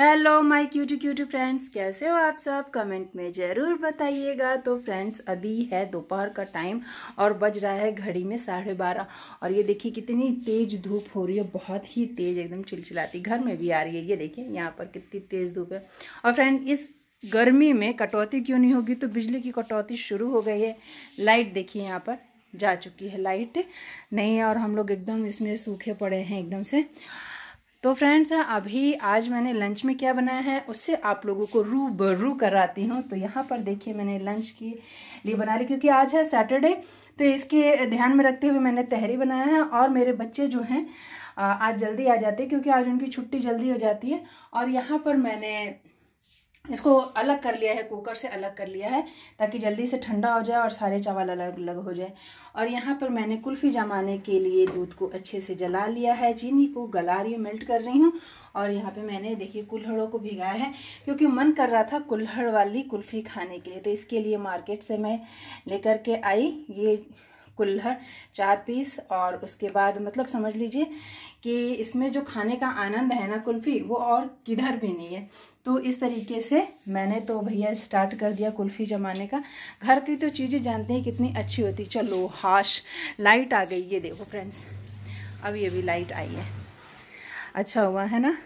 hello my cutie cutie friends कैसे हो आप सब कमेंट में ज़रूर बताइएगा तो फ्रेंड्स अभी है दोपहर का टाइम और बज रहा है घड़ी में साढ़े बारह और ये देखिए कितनी तेज़ धूप हो रही है बहुत ही तेज़ एकदम चिलचिलाती घर में भी आ रही है ये देखिए यहाँ पर कितनी तेज़ धूप है और फ्रेंड इस गर्मी में कटौती क्यों नहीं होगी तो बिजली की कटौती शुरू हो गई है लाइट देखिए यहाँ पर जा चुकी है लाइट नहीं और हम लोग एकदम इसमें सूखे पड़े हैं एकदम से तो फ्रेंड्स अभी आज मैंने लंच में क्या बनाया है उससे आप लोगों को रू बरू कराती हूँ तो यहाँ पर देखिए मैंने लंच के लिए बना ली क्योंकि आज है सैटरडे तो इसके ध्यान में रखते हुए मैंने तहरी बनाया है और मेरे बच्चे जो हैं आज जल्दी आ जाते हैं क्योंकि आज उनकी छुट्टी जल्दी हो जाती है और यहाँ पर मैंने इसको अलग कर लिया है कुकर से अलग कर लिया है ताकि जल्दी से ठंडा हो जाए और सारे चावल अलग अलग हो जाए और यहाँ पर मैंने कुल्फ़ी जमाने के लिए दूध को अच्छे से जला लिया है चीनी को गला रही हूँ मेल्ट कर रही हूँ और यहाँ पे मैंने देखिए कुल्हड़ों को भिगाया है क्योंकि मन कर रहा था कुल्हड़ वाली कुल्फ़ी खाने के लिए तो इसके लिए मार्केट से मैं लेकर के आई ये कुल्हड़ चार पीस और उसके बाद मतलब समझ लीजिए कि इसमें जो खाने का आनंद है ना कुल्फ़ी वो और किधर भी नहीं है तो इस तरीके से मैंने तो भैया स्टार्ट कर दिया कुल्फ़ी जमाने का घर की तो चीज़ें जानते हैं कितनी अच्छी होती चलो हाश लाइट आ गई ये देखो फ्रेंड्स अभी अभी लाइट आई है अच्छा हुआ है ना